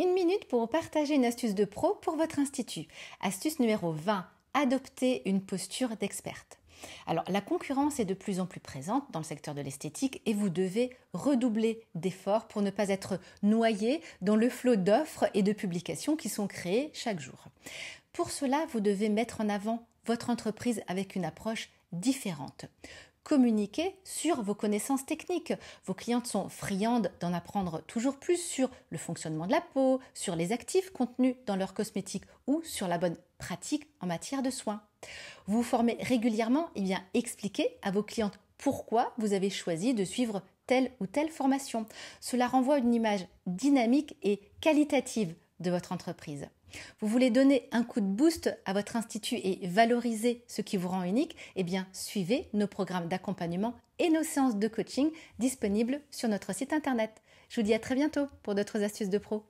Une minute pour partager une astuce de pro pour votre institut. Astuce numéro 20. Adopter une posture d'experte. Alors, la concurrence est de plus en plus présente dans le secteur de l'esthétique et vous devez redoubler d'efforts pour ne pas être noyé dans le flot d'offres et de publications qui sont créées chaque jour. Pour cela, vous devez mettre en avant votre entreprise avec une approche différente communiquer sur vos connaissances techniques. Vos clientes sont friandes d'en apprendre toujours plus sur le fonctionnement de la peau, sur les actifs contenus dans leurs cosmétiques ou sur la bonne pratique en matière de soins. Vous vous formez régulièrement et eh bien expliquez à vos clientes pourquoi vous avez choisi de suivre telle ou telle formation. Cela renvoie une image dynamique et qualitative de votre entreprise. Vous voulez donner un coup de boost à votre institut et valoriser ce qui vous rend unique Eh bien, suivez nos programmes d'accompagnement et nos séances de coaching disponibles sur notre site internet. Je vous dis à très bientôt pour d'autres astuces de pro.